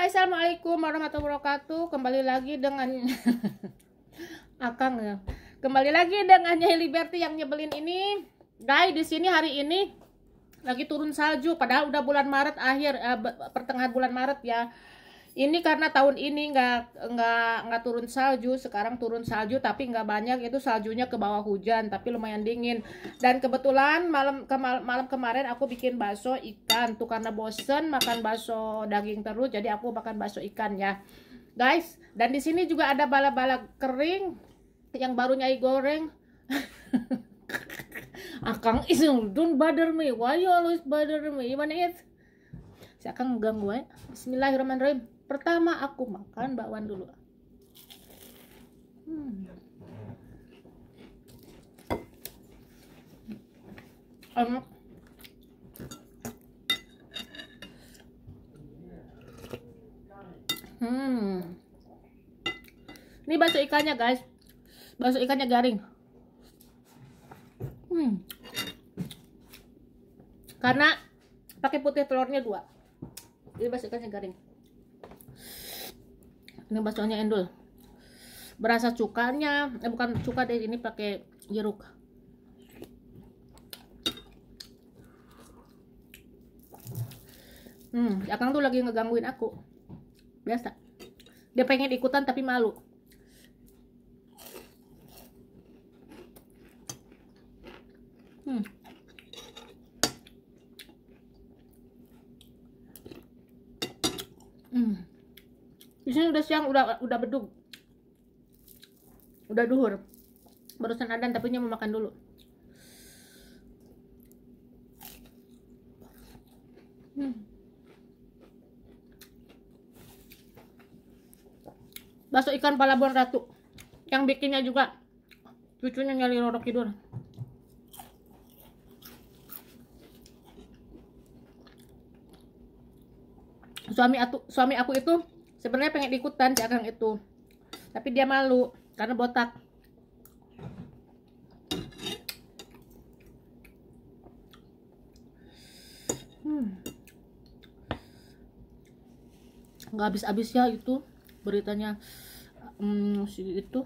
assalamualaikum warahmatullahi wabarakatuh kembali lagi dengan Akang ya kembali lagi dengan Nyai Liberty yang nyebelin ini guys di sini hari ini lagi turun salju padahal udah bulan Maret akhir eh, pertengahan bulan Maret ya ini karena tahun ini nggak nggak nggak turun salju sekarang turun salju tapi nggak banyak itu saljunya ke bawah hujan tapi lumayan dingin dan kebetulan malam kemal, malam kemarin aku bikin bakso ikan tuh karena bosen makan bakso daging terus jadi aku makan bakso ikan ya guys dan di sini juga ada bala-bala kering yang baru nyai goreng akang isung don't bother me why you always bother me you want it saya akan ganggu ya Bismillahirrahmanirrahim pertama aku makan bakwan dulu hmm. hmm ini bakso ikannya guys bakso ikannya garing hmm karena pakai putih telurnya dua ini bakso yang garing ini baksonya endul berasa cukanya eh bukan cuka deh ini pakai jeruk hmm akang tuh lagi ngegangguin aku biasa dia pengen ikutan tapi malu udah siang udah udah beduk udah duhur barusan adan tapi mau makan dulu hmm. bakso ikan palabon Ratu yang bikinnya juga cucunya nyari rorok tidur suami aku suami aku itu sebenarnya pengen ikutan si akang itu tapi dia malu karena botak hmm. nggak habis-habis ya itu beritanya hmm, si itu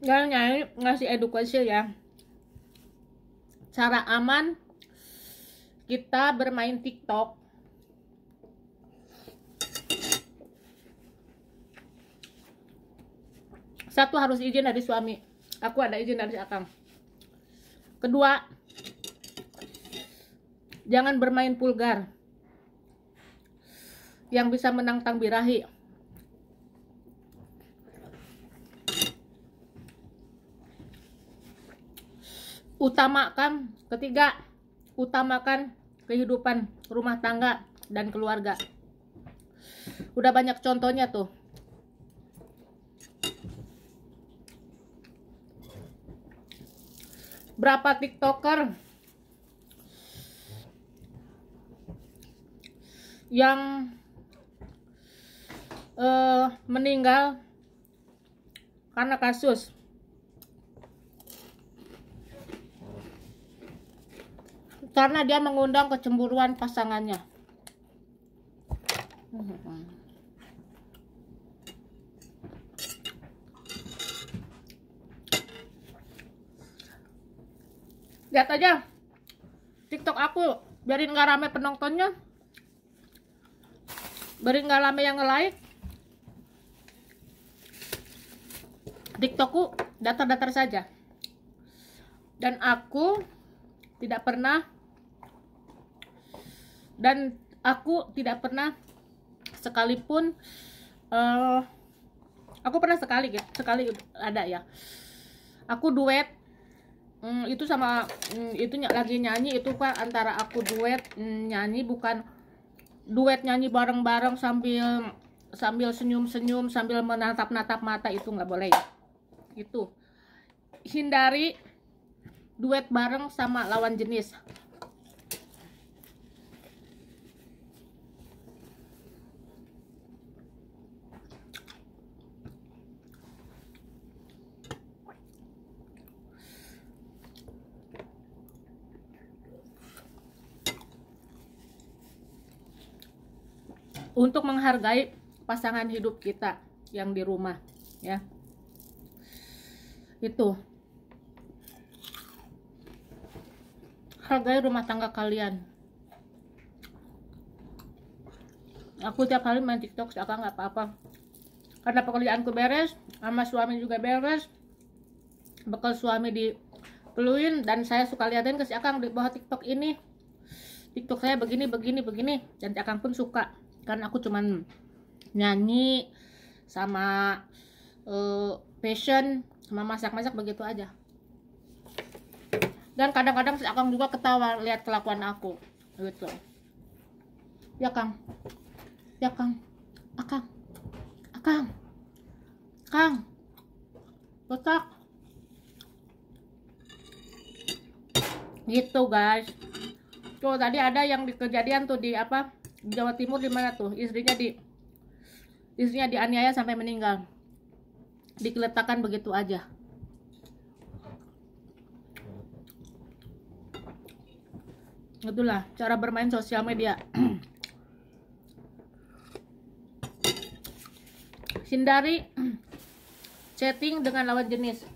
Jangan nyanyi ngasih edukasi ya cara aman kita bermain TikTok satu harus izin dari suami aku ada izin dari akang kedua jangan bermain pulgar yang bisa menang tang birahi utamakan ketiga utamakan kehidupan rumah tangga dan keluarga udah banyak contohnya tuh berapa tiktoker yang uh, meninggal karena kasus karena dia mengundang kecemburuan pasangannya. Lihat aja TikTok aku, biarin nggak rame penontonnya, biarin nggak rame yang nge-like. TikTokku datar-datar saja. Dan aku tidak pernah dan aku tidak pernah sekalipun uh, aku pernah sekali gitu sekali ada ya aku duet um, itu sama um, itu ny lagi nyanyi itu kan antara aku duet um, nyanyi bukan duet nyanyi bareng-bareng sambil sambil senyum-senyum sambil menatap-natap mata itu nggak boleh ya itu hindari duet bareng sama lawan jenis untuk menghargai pasangan hidup kita yang di rumah ya itu hargai rumah tangga kalian aku tiap hari main tiktok seakan nggak apa-apa karena pekerjaanku beres sama suami juga beres bekal suami di peluin dan saya suka liatin ke si Akang di bawah tiktok ini tiktok saya begini begini begini dan si Akang pun suka kan aku cuman nyanyi sama uh, passion sama masak-masak begitu aja dan kadang-kadang si Akang juga ketawa lihat kelakuan aku gitu ya Kang ya Kang Akang Akang Kang botak gitu guys tuh tadi ada yang di kejadian tuh di apa di Jawa Timur di mana tuh istrinya di istrinya dianiaya sampai meninggal dikeletakkan begitu aja itulah cara bermain sosial media hindari chatting dengan lawan jenis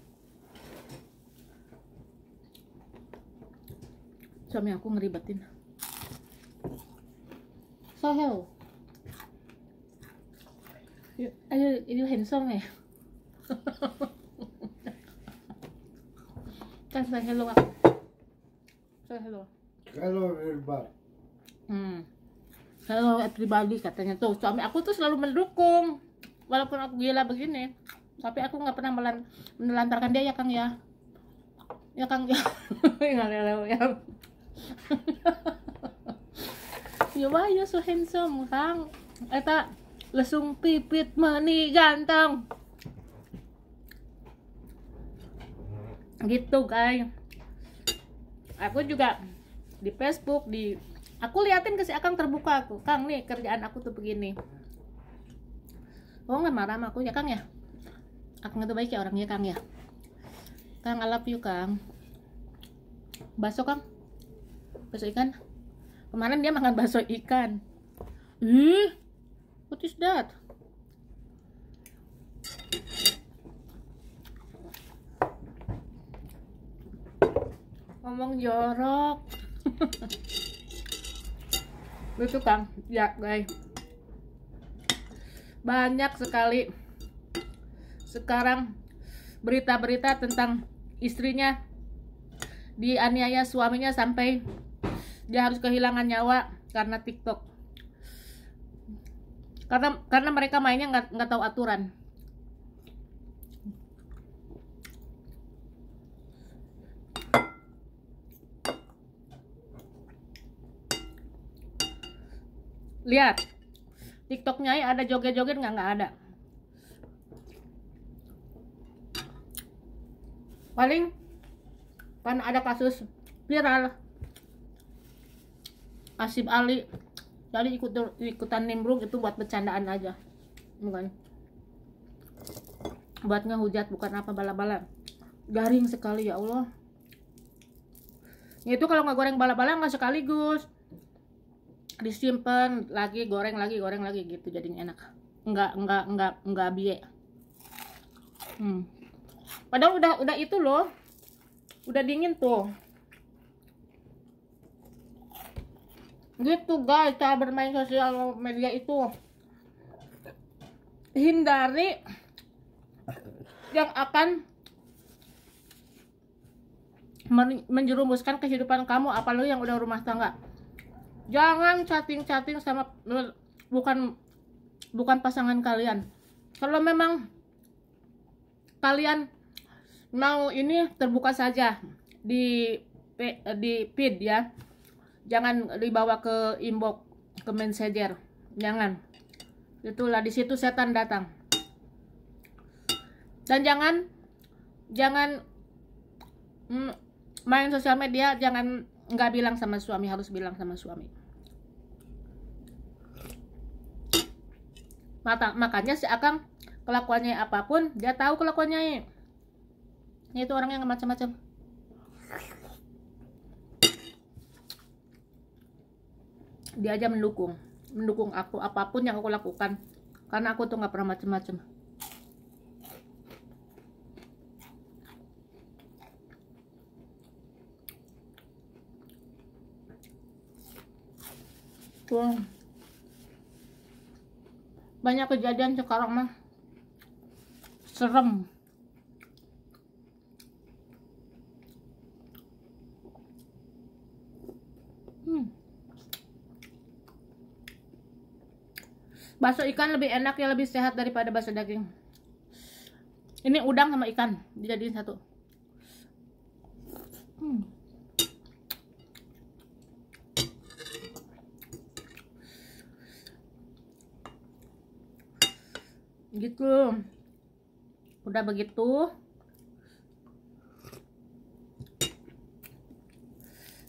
suami aku ngeribetin 써요. 아주 이거 핸섬해. 짠, 짠, này 짠, 헬로. Hello everybody. Hmm. Hello everybody katanya tuh suami aku tuh selalu mendukung walaupun aku gila begini tapi aku nggak pernah melan menelantarkan dia ya Kang ya ya Kang ya nggak ya you why so handsome kang eta lesung pipit meni ganteng gitu guys aku juga di Facebook di aku liatin ke si Akang terbuka aku Kang nih kerjaan aku tuh begini oh nggak marah sama aku ya Kang ya Aku itu baik ya orangnya Kang ya Kang I yuk Kang Baso Kang Baso ikan kemarin dia makan bakso ikan Ih, what is that ngomong jorok lucu kang ya guys banyak sekali sekarang berita-berita tentang istrinya dianiaya suaminya sampai dia harus kehilangan nyawa karena TikTok karena karena mereka mainnya nggak nggak tahu aturan lihat TikToknya ada joget-joget nggak nggak ada paling kan ada kasus viral Asib Ali jadi ikut ikutan nimbrung itu buat bercandaan aja bukan buat ngehujat bukan apa bala-bala garing sekali ya Allah ya itu kalau nggak goreng bala-bala nggak sekaligus disimpan lagi goreng lagi goreng lagi gitu jadinya enak nggak nggak nggak nggak biye hmm. padahal udah udah itu loh udah dingin tuh gitu guys cara bermain sosial media itu hindari yang akan menjerumuskan kehidupan kamu apalagi yang udah rumah tangga jangan chatting-chatting sama bukan bukan pasangan kalian kalau memang kalian mau ini terbuka saja di di feed ya jangan dibawa ke inbox ke messenger jangan itulah di situ setan datang dan jangan jangan mm, main sosial media jangan nggak bilang sama suami harus bilang sama suami Mata, makanya si akang kelakuannya apapun dia tahu kelakuannya ini itu orang yang macam-macam dia aja mendukung mendukung aku apapun yang aku lakukan karena aku tuh nggak pernah macem-macem banyak kejadian sekarang mah serem baso ikan lebih enak ya lebih sehat daripada baso daging ini udang sama ikan dijadiin satu hmm. gitu udah begitu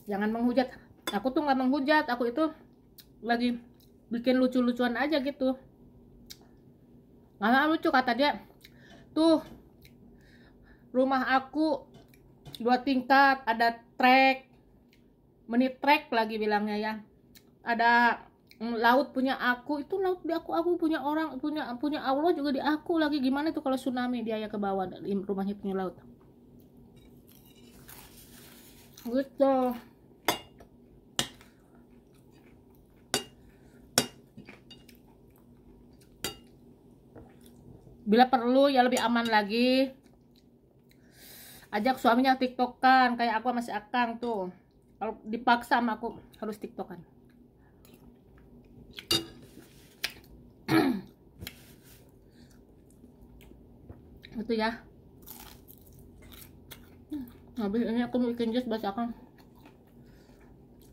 jangan menghujat aku tuh nggak menghujat aku itu lagi bikin lucu-lucuan aja gitu karena lucu kata dia tuh rumah aku dua tingkat ada trek menit trek lagi bilangnya ya ada laut punya aku itu laut di aku aku punya orang punya punya Allah juga di aku lagi gimana tuh kalau tsunami dia ya ke bawah rumahnya punya laut gitu bila perlu ya lebih aman lagi ajak suaminya tiktokan kayak aku masih akang tuh kalau dipaksa sama aku harus tiktokan itu ya habis ini aku bikin jus bahasa akang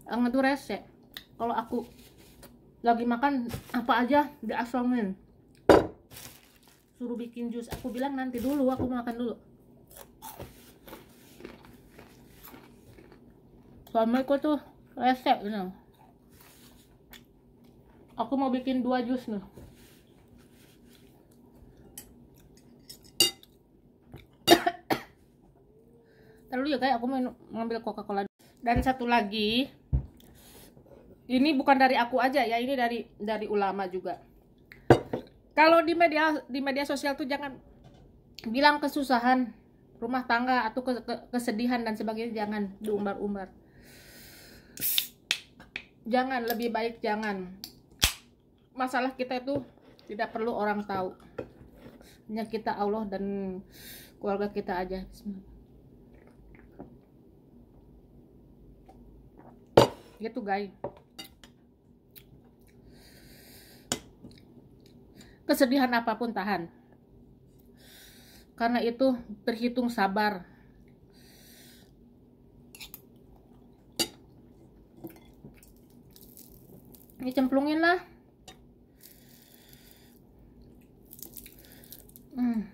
akang itu rese kalau aku lagi makan apa aja diasongin suruh bikin jus aku bilang nanti dulu aku mau makan dulu aku tuh resep you aku mau bikin dua jus nih terlalu ya kayak aku mau ngambil coca cola dan satu lagi ini bukan dari aku aja ya ini dari dari ulama juga kalau di media di media sosial tuh jangan bilang kesusahan rumah tangga atau ke, ke, kesedihan dan sebagainya jangan diumbar-umbar jangan lebih baik jangan masalah kita itu tidak perlu orang tahu hanya kita Allah dan keluarga kita aja gitu guys kesedihan apapun tahan. Karena itu terhitung sabar. Ini cemplungin lah. Hmm.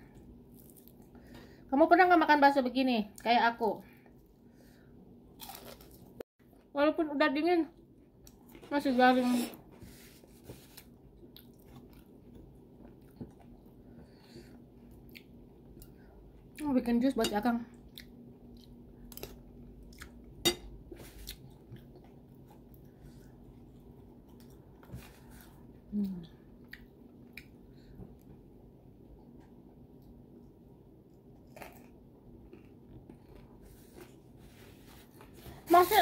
Kamu pernah nggak makan bakso begini? Kayak aku. Walaupun udah dingin, masih garing. mau bikin jus buat Akang. Hmm. masa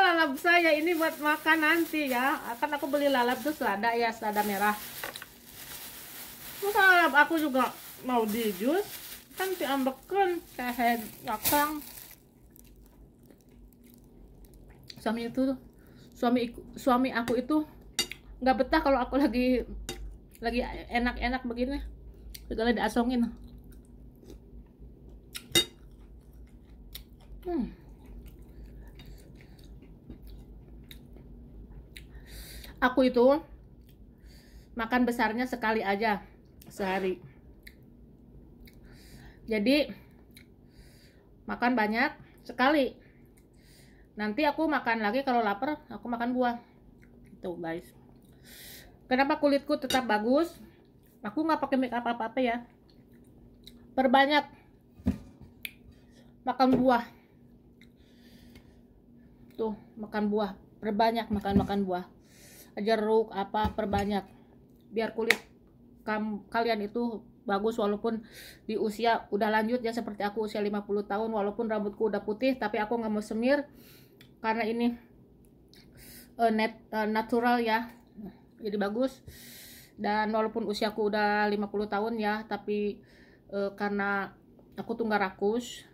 lalap saya ini buat makan nanti ya akan aku beli lalap tuh selada ya selada merah kalau aku juga mau di jus kan diambekan kayak wakang suami itu suami suami aku itu nggak betah kalau aku lagi lagi enak-enak begini segala diasongin hmm. aku itu makan besarnya sekali aja sehari jadi makan banyak sekali nanti aku makan lagi kalau lapar aku makan buah itu guys kenapa kulitku tetap bagus aku nggak pakai make up apa apa ya perbanyak makan buah tuh makan buah perbanyak makan makan buah jeruk apa perbanyak biar kulit kam, kalian itu bagus walaupun di usia udah lanjut ya seperti aku usia 50 tahun walaupun rambutku udah putih tapi aku nggak mau semir karena ini uh, net uh, natural ya jadi bagus dan walaupun usiaku udah 50 tahun ya tapi uh, karena aku tuh nggak rakus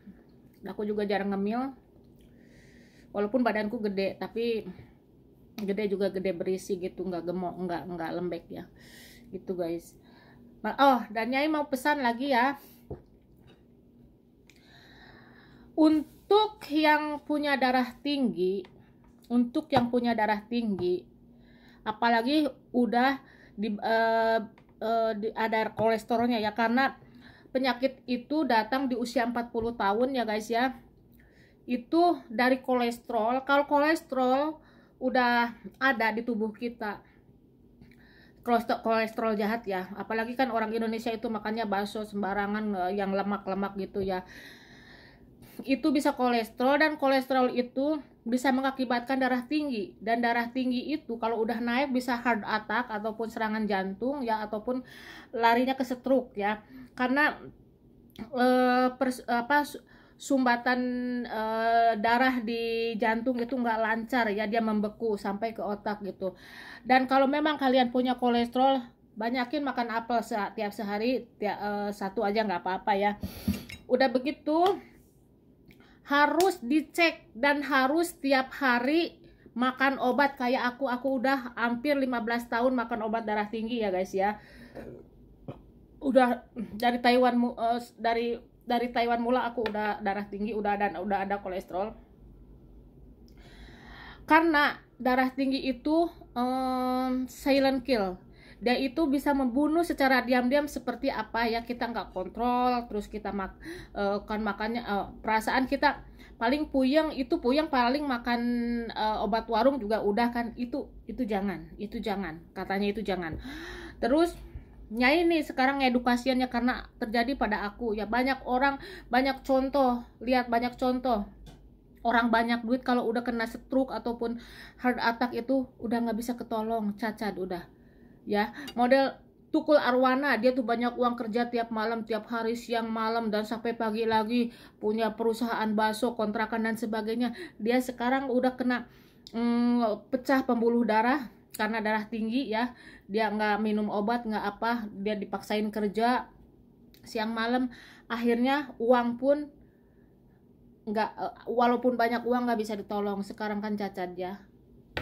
aku juga jarang ngemil walaupun badanku gede tapi gede juga gede berisi gitu nggak gemuk nggak nggak lembek ya gitu guys Oh, dan Nyai mau pesan lagi ya. Untuk yang punya darah tinggi, untuk yang punya darah tinggi, apalagi udah di, uh, uh, di ada kolesterolnya ya karena penyakit itu datang di usia 40 tahun ya guys ya. Itu dari kolesterol. Kalau kolesterol udah ada di tubuh kita, kolesterol jahat ya apalagi kan orang Indonesia itu makannya bakso sembarangan eh, yang lemak-lemak gitu ya itu bisa kolesterol dan kolesterol itu bisa mengakibatkan darah tinggi dan darah tinggi itu kalau udah naik bisa heart attack ataupun serangan jantung ya ataupun larinya ke stroke ya karena eh, pers, apa sumbatan e, darah di jantung itu nggak lancar ya dia membeku sampai ke otak gitu dan kalau memang kalian punya kolesterol banyakin makan apel setiap sehari tiap, e, eh, satu aja nggak apa-apa ya udah begitu harus dicek dan harus tiap hari makan obat kayak aku aku udah hampir 15 tahun makan obat darah tinggi ya guys ya udah dari Taiwan eh, dari dari Taiwan mula aku udah darah tinggi udah dan udah ada kolesterol karena darah tinggi itu um, silent kill dia itu bisa membunuh secara diam-diam seperti apa ya kita nggak kontrol terus kita mak uh, kan makannya uh, perasaan kita paling puyeng itu puyeng paling makan uh, obat warung juga udah kan itu itu jangan itu jangan katanya itu jangan terus ya ini sekarang edukasiannya karena terjadi pada aku ya banyak orang banyak contoh lihat banyak contoh orang banyak duit kalau udah kena stroke ataupun heart attack itu udah nggak bisa ketolong cacat udah ya model Tukul Arwana dia tuh banyak uang kerja tiap malam tiap hari siang malam dan sampai pagi lagi punya perusahaan baso kontrakan dan sebagainya dia sekarang udah kena mm, pecah pembuluh darah karena darah tinggi ya dia nggak minum obat nggak apa dia dipaksain kerja siang malam akhirnya uang pun nggak eh, walaupun banyak uang nggak bisa ditolong sekarang kan cacat ya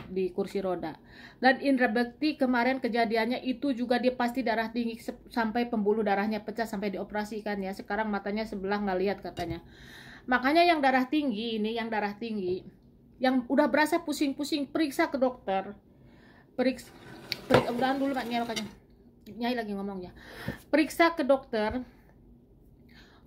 di kursi roda dan Indra Bekti kemarin kejadiannya itu juga dia pasti darah tinggi sampai pembuluh darahnya pecah sampai dioperasikan ya sekarang matanya sebelah nggak lihat katanya makanya yang darah tinggi ini yang darah tinggi yang udah berasa pusing-pusing periksa ke dokter periksa perik, udahan dulu Pak Nyai makanya Nyai lagi ngomong ya periksa ke dokter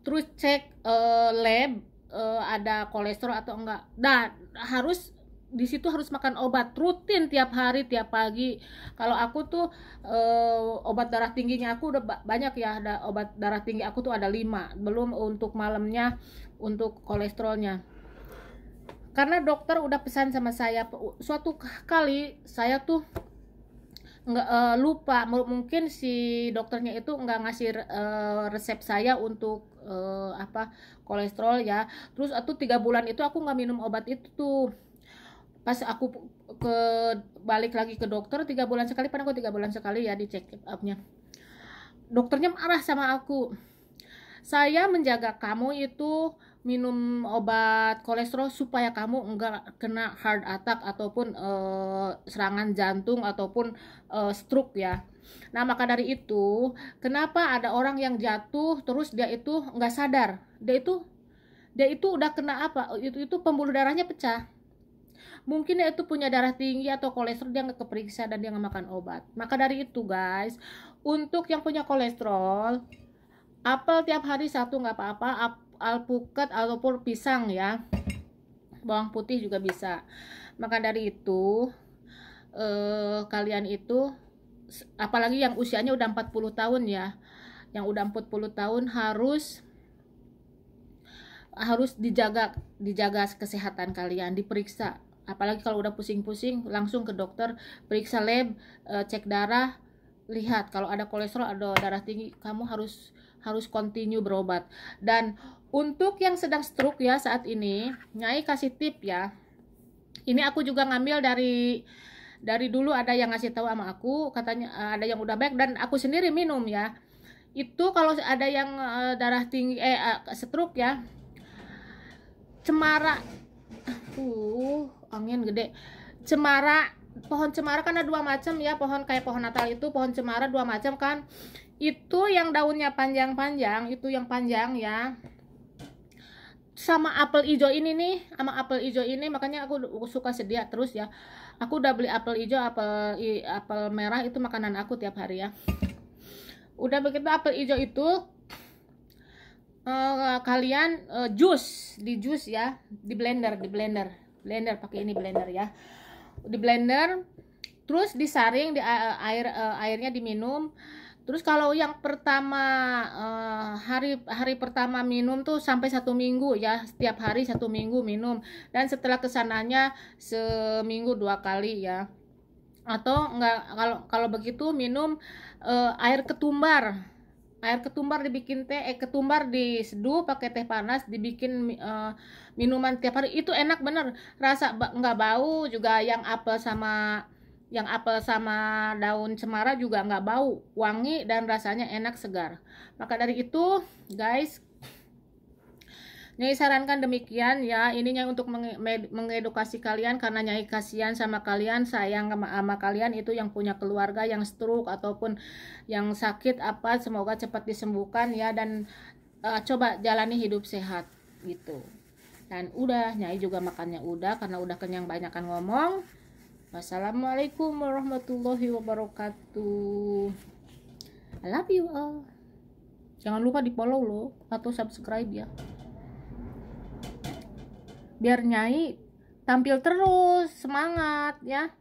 terus cek uh, lab uh, ada kolesterol atau enggak dan nah, harus di situ harus makan obat rutin tiap hari tiap pagi kalau aku tuh e, obat darah tingginya aku udah banyak ya ada obat darah tinggi aku tuh ada lima belum untuk malamnya untuk kolesterolnya karena dokter udah pesan sama saya suatu kali saya tuh nggak uh, lupa mungkin si dokternya itu nggak ngasih uh, resep saya untuk uh, apa kolesterol ya terus atau tiga bulan itu aku nggak minum obat itu tuh pas aku ke balik lagi ke dokter tiga bulan sekali pernah aku tiga bulan sekali ya diceknya. upnya dokternya marah sama aku saya menjaga kamu itu minum obat kolesterol supaya kamu enggak kena heart attack ataupun uh, serangan jantung ataupun uh, stroke ya. Nah maka dari itu kenapa ada orang yang jatuh terus dia itu enggak sadar dia itu dia itu udah kena apa itu itu pembuluh darahnya pecah mungkin dia itu punya darah tinggi atau kolesterol dia nggak keperiksa dan dia nggak makan obat maka dari itu guys untuk yang punya kolesterol apel tiap hari satu nggak apa-apa alpukat ataupun pisang ya bawang putih juga bisa maka dari itu eh, kalian itu apalagi yang usianya udah 40 tahun ya yang udah 40 tahun harus harus dijaga dijaga kesehatan kalian diperiksa apalagi kalau udah pusing-pusing langsung ke dokter periksa lab eh, cek darah lihat kalau ada kolesterol ada darah tinggi kamu harus harus continue berobat dan untuk yang sedang stroke ya saat ini, Nyai kasih tip ya. Ini aku juga ngambil dari dari dulu ada yang ngasih tahu sama aku, katanya eh, ada yang udah baik dan aku sendiri minum ya. Itu kalau ada yang eh, darah tinggi eh uh, stroke ya. Cemara uh angin gede. Cemara pohon cemara kan ada dua macam ya, pohon kayak pohon natal itu, pohon cemara dua macam kan. Itu yang daunnya panjang-panjang, itu yang panjang ya sama apel hijau ini nih sama apel hijau ini makanya aku suka sedia terus ya aku udah beli apel hijau apel apel merah itu makanan aku tiap hari ya udah begitu apel hijau itu uh, kalian uh, jus di jus ya di blender di blender blender pakai ini blender ya di blender terus disaring di air uh, airnya diminum Terus kalau yang pertama uh, hari hari pertama minum tuh sampai satu minggu ya setiap hari satu minggu minum dan setelah kesananya seminggu dua kali ya atau enggak kalau kalau begitu minum uh, air ketumbar air ketumbar dibikin teh eh ketumbar diseduh pakai teh panas dibikin uh, minuman tiap hari itu enak bener rasa enggak bau juga yang apa sama yang apel sama daun cemara juga nggak bau, wangi dan rasanya enak segar. Maka dari itu, guys, Nyai sarankan demikian ya, ini Nyai untuk mengedukasi kalian karena Nyai kasihan sama kalian, sayang sama, sama kalian itu yang punya keluarga yang stroke ataupun yang sakit apa semoga cepat disembuhkan ya dan uh, coba jalani hidup sehat gitu. Dan udah Nyai juga makannya udah karena udah kenyang banyakan ngomong. Wassalamualaikum warahmatullahi wabarakatuh. I love you all. Jangan lupa di follow lo atau subscribe ya. Biar Nyai tampil terus, semangat ya.